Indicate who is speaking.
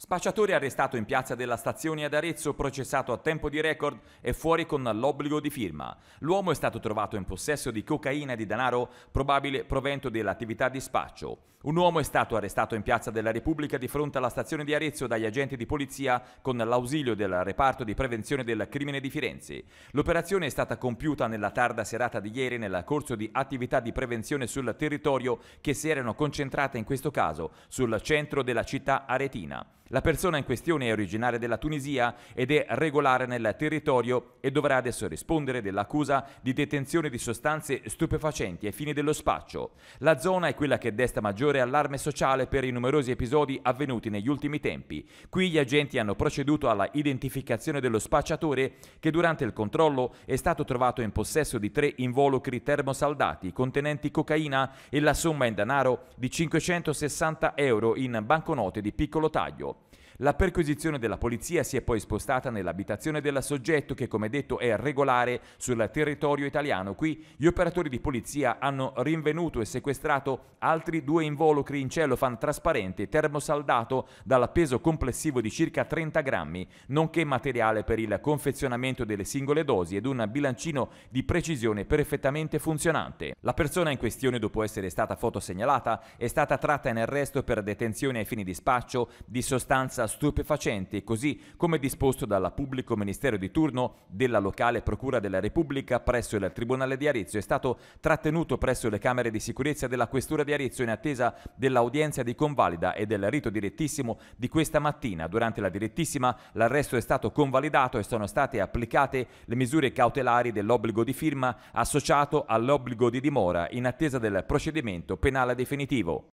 Speaker 1: Spacciatore arrestato in piazza della stazione ad Arezzo, processato a tempo di record e fuori con l'obbligo di firma. L'uomo è stato trovato in possesso di cocaina e di denaro, probabile provento dell'attività di spaccio. Un uomo è stato arrestato in piazza della Repubblica di fronte alla stazione di Arezzo dagli agenti di polizia con l'ausilio del reparto di prevenzione del crimine di Firenze. L'operazione è stata compiuta nella tarda serata di ieri nel corso di attività di prevenzione sul territorio che si erano concentrate in questo caso sul centro della città aretina. La persona in questione è originaria della Tunisia ed è regolare nel territorio e dovrà adesso rispondere dell'accusa di detenzione di sostanze stupefacenti ai fini dello spaccio. La zona è quella che desta maggiore allarme sociale per i numerosi episodi avvenuti negli ultimi tempi. Qui gli agenti hanno proceduto alla identificazione dello spacciatore che durante il controllo è stato trovato in possesso di tre involucri termosaldati contenenti cocaina e la somma in denaro di 560 euro in banconote di piccolo taglio. La perquisizione della polizia si è poi spostata nell'abitazione del soggetto che come detto è regolare sul territorio italiano. Qui gli operatori di polizia hanno rinvenuto e sequestrato altri due involucri in cellofan trasparente termosaldato dal peso complessivo di circa 30 grammi, nonché materiale per il confezionamento delle singole dosi ed un bilancino di precisione perfettamente funzionante. La persona in questione dopo essere stata fotosegnalata è stata tratta in arresto per detenzione ai fini di spaccio di sostanza stupefacenti, così come disposto dal pubblico ministero di turno della locale Procura della Repubblica presso il Tribunale di Arezzo, è stato trattenuto presso le camere di sicurezza della Questura di Arezzo in attesa dell'audienza di convalida e del rito direttissimo di questa mattina. Durante la direttissima l'arresto è stato convalidato e sono state applicate le misure cautelari dell'obbligo di firma associato all'obbligo di dimora in attesa del procedimento penale definitivo.